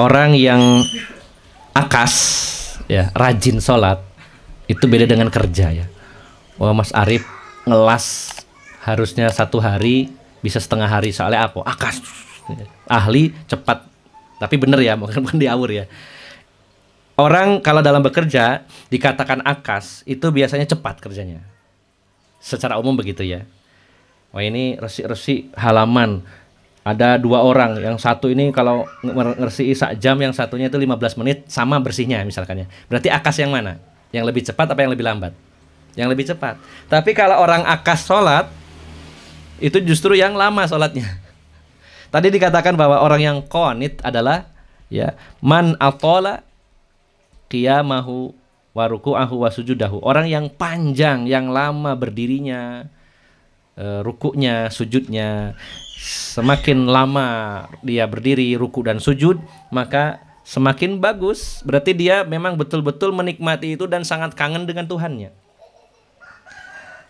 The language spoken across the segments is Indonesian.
orang yang akas ya rajin sholat itu beda dengan kerja ya wah Mas Arif ngelas harusnya satu hari bisa setengah hari soalnya apa akas ya. ahli cepat tapi bener ya mungkin bukan diawur ya orang kalau dalam bekerja dikatakan akas itu biasanya cepat kerjanya secara umum begitu ya wah ini resi-resi halaman ada dua orang yang satu ini kalau ngersi sak jam yang satunya itu 15 menit sama bersihnya misalkannya berarti akas yang mana yang lebih cepat apa yang lebih lambat yang lebih cepat tapi kalau orang akas sholat itu justru yang lama sholatnya tadi dikatakan bahwa orang yang konit adalah ya man atola waruku ahu wasujudahu orang yang panjang yang lama berdirinya uh, eh, rukuknya, sujudnya. Semakin lama dia berdiri ruku dan sujud, maka semakin bagus. Berarti dia memang betul-betul menikmati itu dan sangat kangen dengan Tuhannya.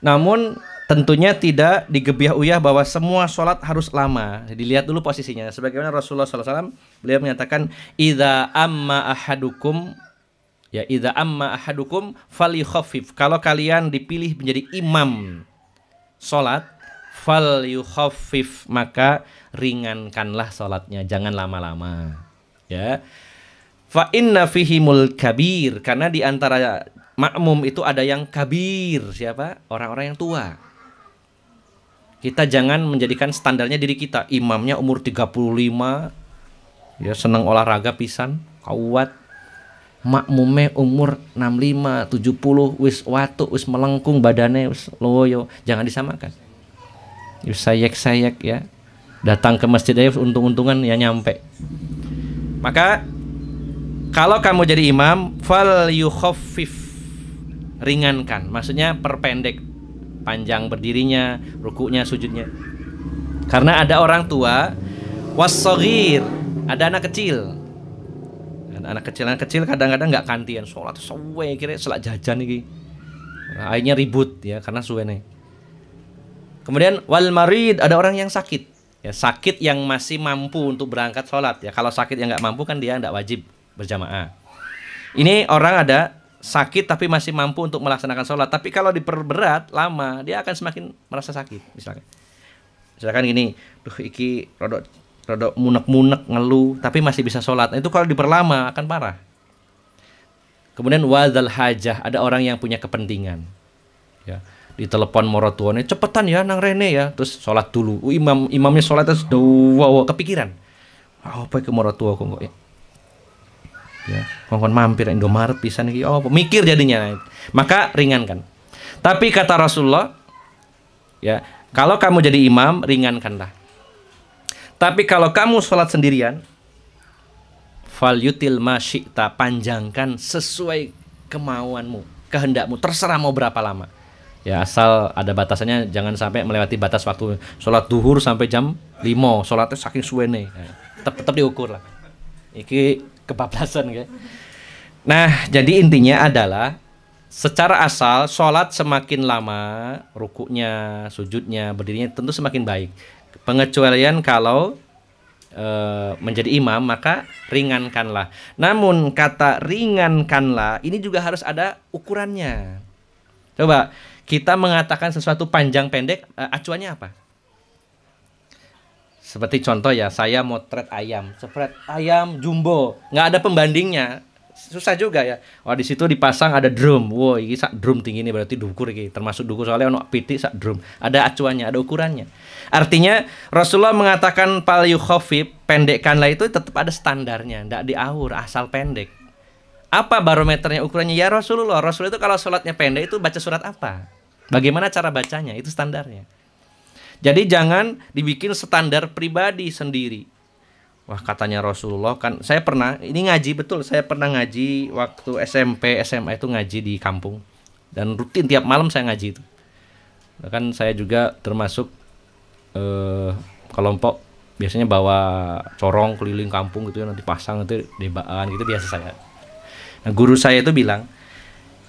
Namun tentunya tidak digebiah uyah bahwa semua sholat harus lama. Dilihat dulu posisinya. Sebagaimana Rasulullah SAW beliau menyatakan, "Ida amma ahadukum ya ida amma ahadukum fali khafif." Kalau kalian dipilih menjadi imam sholat fal yukhaffif maka ringankanlah sholatnya jangan lama-lama ya fa inna mul kabir karena di antara makmum itu ada yang kabir siapa orang-orang yang tua kita jangan menjadikan standarnya diri kita imamnya umur 35 ya senang olahraga pisan kuat makmume umur 65, 70 wis watuk, wis melengkung badane wis loyo, jangan disamakan. Wis sayek-sayek ya. Datang ke masjid aja untung-untungan ya nyampe. Maka kalau kamu jadi imam, fal yukhaffif ringankan. Maksudnya perpendek panjang berdirinya, rukunya sujudnya. Karena ada orang tua wasogir, ada anak kecil dan anak kecil anak kecil kadang-kadang nggak kantian sholat suwe kira selak jajan nih nah, Akhirnya ribut ya karena suwe nih. Kemudian wal marid ada orang yang sakit. Ya, sakit yang masih mampu untuk berangkat sholat ya. Kalau sakit yang nggak mampu kan dia nggak wajib berjamaah. Ini orang ada sakit tapi masih mampu untuk melaksanakan sholat. Tapi kalau diperberat lama dia akan semakin merasa sakit misalkan. Misalkan gini, duh iki rodok rada munek-munek ngeluh tapi masih bisa sholat itu kalau diperlama akan parah kemudian wadal hajah ada orang yang punya kepentingan ya telepon morotuannya cepetan ya nang Rene ya terus sholat dulu uh, imam imamnya sholat terus wow, wow kepikiran oh, apa ke morotua kok kok ya ya kongkon mampir Indomaret bisa nih. oh pemikir jadinya maka ringankan tapi kata Rasulullah ya kalau kamu jadi imam ringankanlah tapi kalau kamu sholat sendirian, fal yutil masyikta panjangkan sesuai kemauanmu, kehendakmu, terserah mau berapa lama. Ya asal ada batasannya, jangan sampai melewati batas waktu sholat duhur sampai jam 5 sholatnya saking suwene. Ya, tetap, tetap diukur lah. Iki kebablasan ya. Nah, jadi intinya adalah secara asal sholat semakin lama rukuknya, sujudnya, berdirinya tentu semakin baik. Pengecualian kalau e, menjadi imam maka ringankanlah. Namun kata ringankanlah ini juga harus ada ukurannya. Coba kita mengatakan sesuatu panjang pendek e, acuannya apa? Seperti contoh ya, saya motret ayam, sepret ayam jumbo, nggak ada pembandingnya susah juga ya. wah di situ dipasang ada drum. Wow, ini sak drum tinggi ini berarti dukur ini. Termasuk dukur soalnya ono piti sak drum. Ada acuannya, ada ukurannya. Artinya Rasulullah mengatakan pal yukhafif, pendekkanlah itu tetap ada standarnya, tidak diaur asal pendek. Apa barometernya ukurannya? Ya Rasulullah. Rasul itu kalau sholatnya pendek itu baca surat apa? Bagaimana cara bacanya? Itu standarnya. Jadi jangan dibikin standar pribadi sendiri. Wah katanya Rasulullah kan saya pernah ini ngaji betul saya pernah ngaji waktu SMP SMA itu ngaji di kampung dan rutin tiap malam saya ngaji itu kan saya juga termasuk eh, kelompok biasanya bawa corong keliling kampung gitu ya nanti pasang nanti debaan gitu biasa saya nah guru saya itu bilang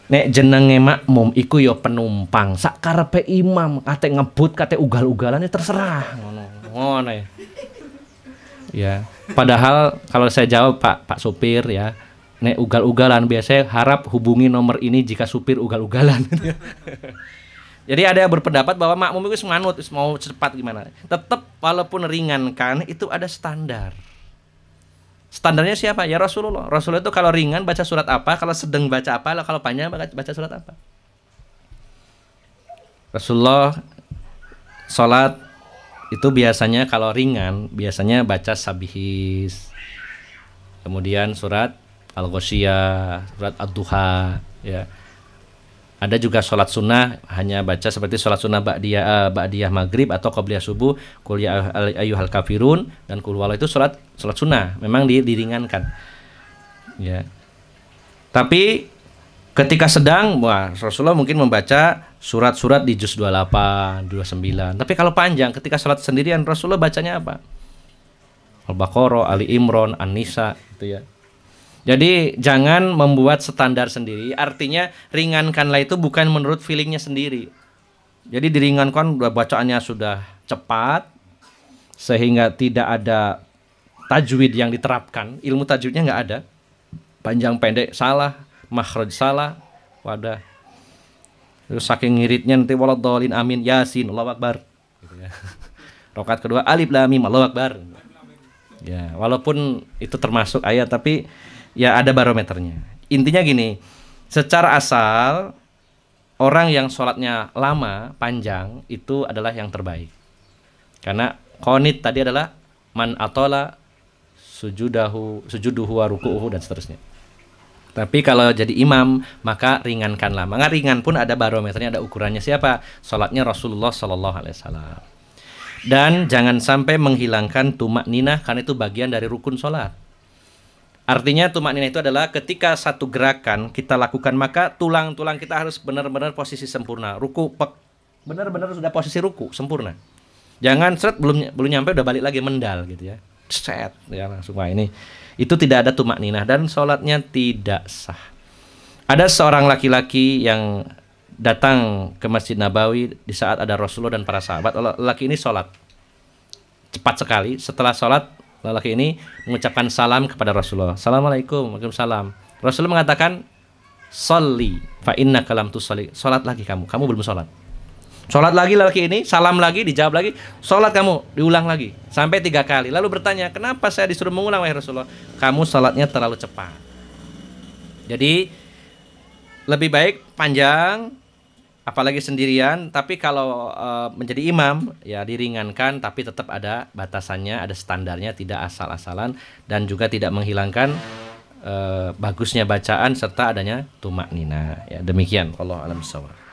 nek jenenge makmum iku yo ya penumpang sakarpe imam kate ngebut kate ugal-ugalannya terserah ngono ngono ya ya padahal kalau saya jawab pak pak supir ya nek ugal-ugalan biasanya harap hubungi nomor ini jika supir ugal-ugalan jadi ada yang berpendapat bahwa makmum itu semanut, mau cepat gimana tetap walaupun ringankan itu ada standar standarnya siapa ya Rasulullah Rasulullah itu kalau ringan baca surat apa kalau sedang baca apa kalau panjang baca surat apa Rasulullah sholat itu biasanya kalau ringan biasanya baca sabihis kemudian surat al ghoshiyah surat ad-duha ya ada juga sholat sunnah hanya baca seperti sholat sunnah ba'diyah uh, ba'diyah maghrib atau qabliyah subuh kuliah ya ayyuhal kafirun dan kulwala itu sholat sholat sunnah memang diringankan ya tapi ketika sedang wah Rasulullah mungkin membaca surat-surat di juz 28, 29. Tapi kalau panjang ketika salat sendirian Rasulullah bacanya apa? Al-Baqarah, Ali Imran, An-Nisa gitu ya. Jadi jangan membuat standar sendiri. Artinya ringankanlah itu bukan menurut feelingnya sendiri. Jadi diringankan bacaannya sudah cepat sehingga tidak ada tajwid yang diterapkan. Ilmu tajwidnya nggak ada. Panjang pendek salah, makhraj salah, wadah saking ngiritnya nanti walau dolin amin yasin Allah akbar. Gitu ya. Rokat kedua alif lam mim Allah akbar. Ya, walaupun itu termasuk ayat tapi ya ada barometernya. Intinya gini, secara asal orang yang sholatnya lama panjang itu adalah yang terbaik karena konit tadi adalah man atola sujudahu sujuduhu wa ruku'uhu dan seterusnya tapi kalau jadi imam maka ringankanlah. Maka ringan pun ada barometernya, ada ukurannya siapa? Salatnya Rasulullah Shallallahu Alaihi Wasallam. Dan jangan sampai menghilangkan tumak ninah karena itu bagian dari rukun salat. Artinya tumak ninah itu adalah ketika satu gerakan kita lakukan maka tulang-tulang kita harus benar-benar posisi sempurna. Ruku pek benar-benar sudah posisi ruku sempurna. Jangan seret belum belum nyampe udah balik lagi mendal gitu ya set ya langsung wah ini itu tidak ada tumak ninah dan sholatnya tidak sah. Ada seorang laki-laki yang datang ke Masjid Nabawi di saat ada Rasulullah dan para sahabat. Laki ini sholat cepat sekali. Setelah sholat laki ini mengucapkan salam kepada Rasulullah. Assalamualaikum, waalaikumsalam. Rasulullah mengatakan, Soli, fa inna kalam tu soli. Sholat lagi kamu, kamu belum sholat. Sholat lagi lelaki ini, salam lagi, dijawab lagi. Sholat kamu, diulang lagi. Sampai tiga kali. Lalu bertanya, kenapa saya disuruh mengulang, wahai Rasulullah? Kamu sholatnya terlalu cepat. Jadi, lebih baik panjang, apalagi sendirian. Tapi kalau e, menjadi imam, ya diringankan, tapi tetap ada batasannya, ada standarnya, tidak asal-asalan. Dan juga tidak menghilangkan e, bagusnya bacaan serta adanya tumak nina. Ya, demikian, Allah alam sawah.